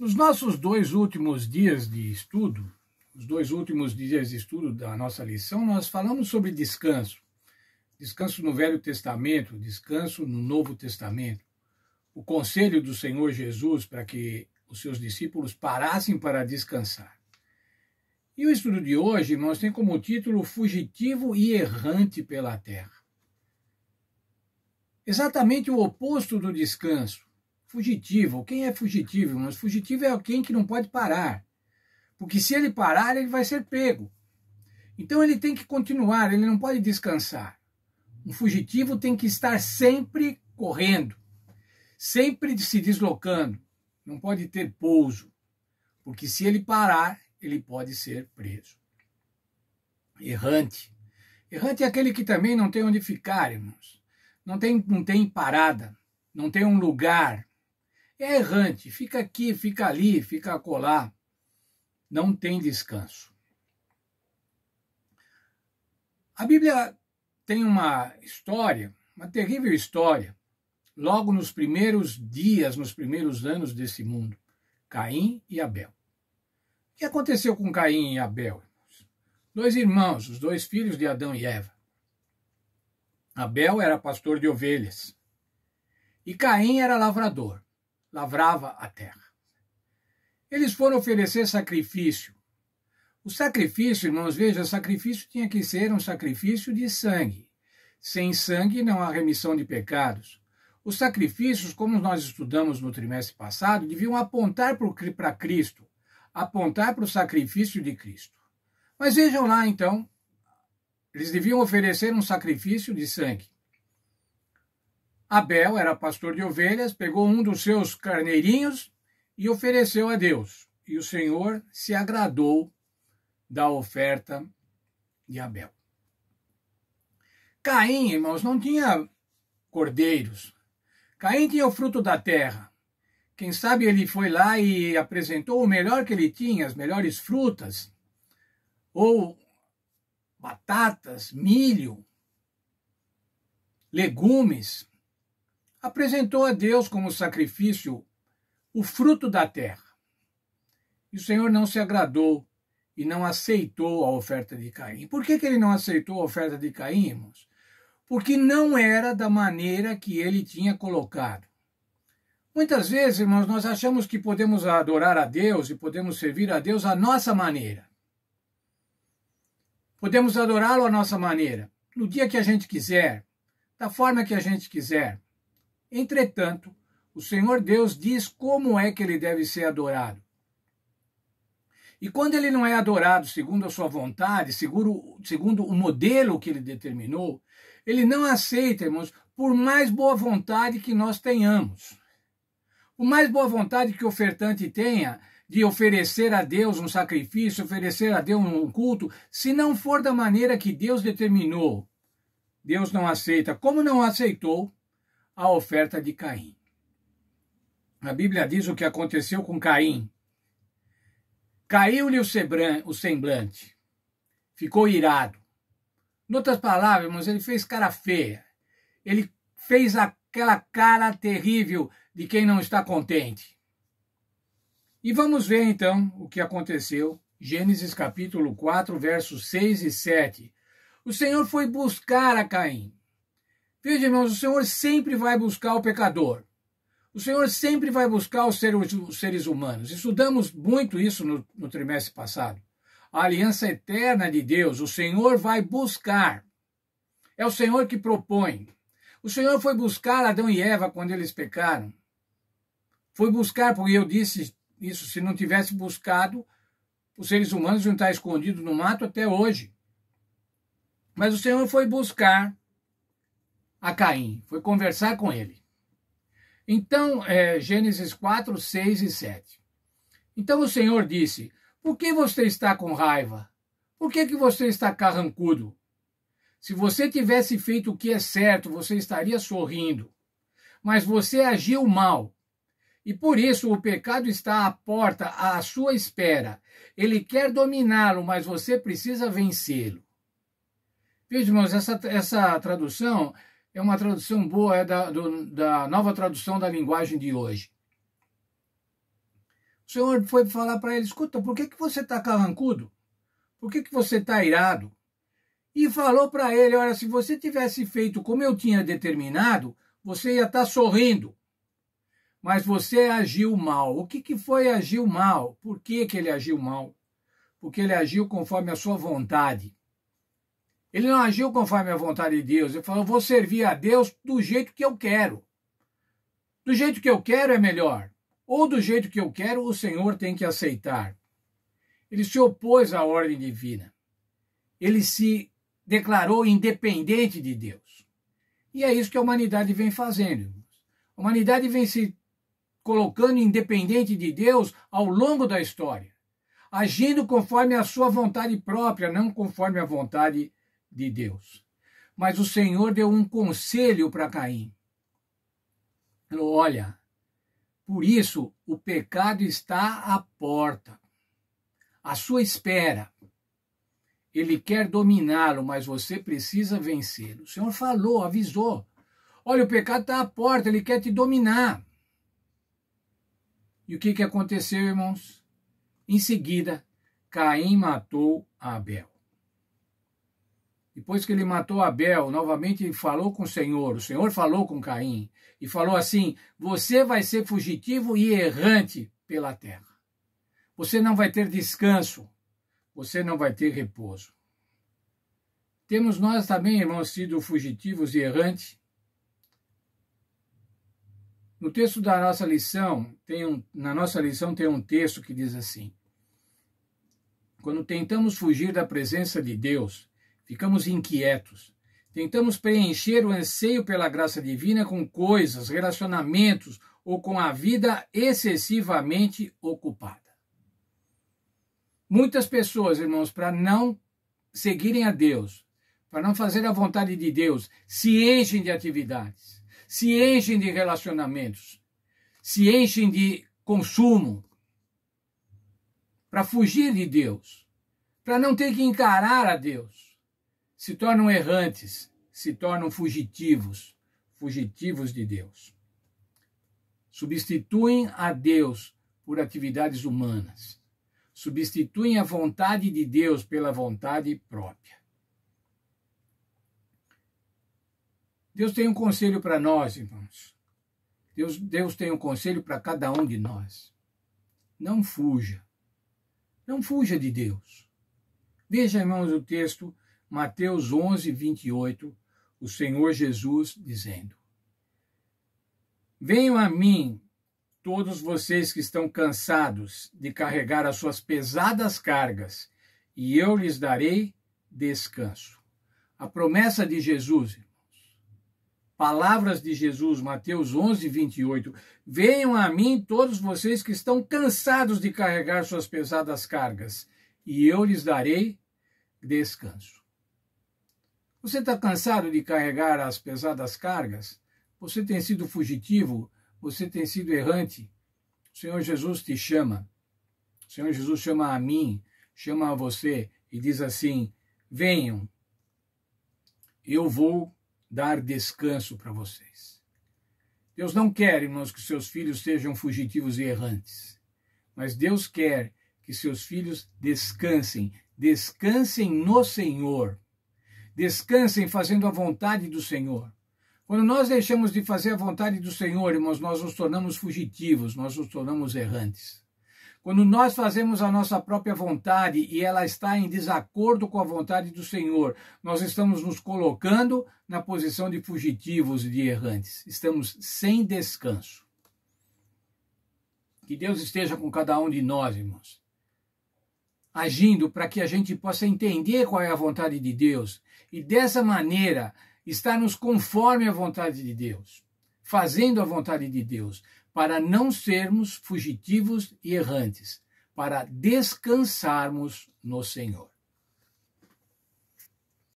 Nos nossos dois últimos dias de estudo, os dois últimos dias de estudo da nossa lição, nós falamos sobre descanso. Descanso no Velho Testamento, descanso no Novo Testamento. O conselho do Senhor Jesus para que os seus discípulos parassem para descansar. E o estudo de hoje nós tem como título Fugitivo e Errante pela Terra. Exatamente o oposto do descanso fugitivo. Quem é fugitivo, irmãos? Fugitivo é alguém que não pode parar. Porque se ele parar, ele vai ser pego. Então ele tem que continuar, ele não pode descansar. Um fugitivo tem que estar sempre correndo, sempre se deslocando, não pode ter pouso, porque se ele parar, ele pode ser preso. Errante. Errante é aquele que também não tem onde ficar, irmãos. Não tem, não tem parada, não tem um lugar, é errante, fica aqui, fica ali, fica acolá. Não tem descanso. A Bíblia tem uma história, uma terrível história, logo nos primeiros dias, nos primeiros anos desse mundo: Caim e Abel. O que aconteceu com Caim e Abel? Dois irmãos, os dois filhos de Adão e Eva. Abel era pastor de ovelhas e Caim era lavrador lavrava a terra. Eles foram oferecer sacrifício. O sacrifício, irmãos, veja, o sacrifício tinha que ser um sacrifício de sangue. Sem sangue não há remissão de pecados. Os sacrifícios, como nós estudamos no trimestre passado, deviam apontar para Cristo, apontar para o sacrifício de Cristo. Mas vejam lá, então, eles deviam oferecer um sacrifício de sangue. Abel era pastor de ovelhas, pegou um dos seus carneirinhos e ofereceu a Deus. E o Senhor se agradou da oferta de Abel. Caim, irmãos, não tinha cordeiros. Caim tinha o fruto da terra. Quem sabe ele foi lá e apresentou o melhor que ele tinha, as melhores frutas, ou batatas, milho, legumes apresentou a Deus como sacrifício o fruto da terra. E o Senhor não se agradou e não aceitou a oferta de Caim. Por que, que ele não aceitou a oferta de Caim, irmãos? Porque não era da maneira que ele tinha colocado. Muitas vezes, irmãos, nós achamos que podemos adorar a Deus e podemos servir a Deus à nossa maneira. Podemos adorá-lo à nossa maneira, no dia que a gente quiser, da forma que a gente quiser. Entretanto, o Senhor Deus diz como é que ele deve ser adorado. E quando ele não é adorado segundo a sua vontade, segundo, segundo o modelo que ele determinou, ele não aceita, irmãos, por mais boa vontade que nós tenhamos. Por mais boa vontade que o ofertante tenha de oferecer a Deus um sacrifício, oferecer a Deus um culto, se não for da maneira que Deus determinou, Deus não aceita. Como não aceitou a oferta de Caim. A Bíblia diz o que aconteceu com Caim. Caiu-lhe o semblante, ficou irado. Em outras palavras, mas ele fez cara feia. Ele fez aquela cara terrível de quem não está contente. E vamos ver então o que aconteceu. Gênesis capítulo 4, versos 6 e 7. O Senhor foi buscar a Caim Veja, irmãos, o Senhor sempre vai buscar o pecador. O Senhor sempre vai buscar os seres humanos. Estudamos muito isso no, no trimestre passado. A aliança eterna de Deus, o Senhor vai buscar. É o Senhor que propõe. O Senhor foi buscar Adão e Eva quando eles pecaram. Foi buscar, porque eu disse isso, se não tivesse buscado, os seres humanos iam estar escondidos no mato até hoje. Mas o Senhor foi buscar a Caim, foi conversar com ele. Então, é, Gênesis 4, 6 e 7. Então o Senhor disse: Por que você está com raiva? Por que, que você está carrancudo? Se você tivesse feito o que é certo, você estaria sorrindo. Mas você agiu mal. E por isso o pecado está à porta, à sua espera. Ele quer dominá-lo, mas você precisa vencê-lo. Veja, irmãos, essa, essa tradução é uma tradução boa, é da, do, da nova tradução da linguagem de hoje. O senhor foi falar para ele, escuta, por que, que você está carrancudo? Por que, que você está irado? E falou para ele, olha, se você tivesse feito como eu tinha determinado, você ia estar tá sorrindo. Mas você agiu mal. O que, que foi agir mal? Por que, que ele agiu mal? Porque ele agiu conforme a sua vontade. Ele não agiu conforme a vontade de Deus. Ele falou: vou servir a Deus do jeito que eu quero. Do jeito que eu quero é melhor. Ou do jeito que eu quero, o Senhor tem que aceitar. Ele se opôs à ordem divina. Ele se declarou independente de Deus. E é isso que a humanidade vem fazendo. A humanidade vem se colocando independente de Deus ao longo da história, agindo conforme a sua vontade própria, não conforme a vontade de Deus. Mas o Senhor deu um conselho para Caim. Falou: olha, por isso o pecado está à porta, à sua espera. Ele quer dominá-lo, mas você precisa vencê-lo. O Senhor falou, avisou. Olha, o pecado está à porta, ele quer te dominar. E o que, que aconteceu, irmãos? Em seguida, Caim matou Abel. Depois que ele matou Abel, novamente falou com o Senhor, o Senhor falou com Caim e falou assim: Você vai ser fugitivo e errante pela terra. Você não vai ter descanso, você não vai ter repouso. Temos nós também, irmãos, sido fugitivos e errantes. No texto da nossa lição, tem um, na nossa lição tem um texto que diz assim: Quando tentamos fugir da presença de Deus, ficamos inquietos. Tentamos preencher o anseio pela graça divina com coisas, relacionamentos ou com a vida excessivamente ocupada. Muitas pessoas, irmãos, para não seguirem a Deus, para não fazer a vontade de Deus, se enchem de atividades, se enchem de relacionamentos, se enchem de consumo, para fugir de Deus, para não ter que encarar a Deus se tornam errantes, se tornam fugitivos, fugitivos de Deus. Substituem a Deus por atividades humanas. Substituem a vontade de Deus pela vontade própria. Deus tem um conselho para nós, irmãos. Deus, Deus tem um conselho para cada um de nós. Não fuja. Não fuja de Deus. Veja, irmãos, o texto Mateus 11, 28, o Senhor Jesus dizendo: Venham a mim, todos vocês que estão cansados de carregar as suas pesadas cargas, e eu lhes darei descanso. A promessa de Jesus, irmãos. Palavras de Jesus, Mateus 11, 28. Venham a mim todos vocês que estão cansados de carregar suas pesadas cargas, e eu lhes darei descanso. Você está cansado de carregar as pesadas cargas? Você tem sido fugitivo? Você tem sido errante? O Senhor Jesus te chama. O Senhor Jesus chama a mim, chama a você e diz assim: venham, eu vou dar descanso para vocês. Deus não quer, irmãos, que seus filhos sejam fugitivos e errantes, mas Deus quer que seus filhos descansem, descansem no Senhor descansem fazendo a vontade do Senhor. Quando nós deixamos de fazer a vontade do Senhor, irmãos, nós nos tornamos fugitivos, nós nos tornamos errantes. Quando nós fazemos a nossa própria vontade e ela está em desacordo com a vontade do Senhor, nós estamos nos colocando na posição de fugitivos e de errantes. Estamos sem descanso. Que Deus esteja com cada um de nós, irmãos agindo para que a gente possa entender qual é a vontade de Deus e dessa maneira estarmos conforme a vontade de Deus, fazendo a vontade de Deus, para não sermos fugitivos e errantes, para descansarmos no Senhor.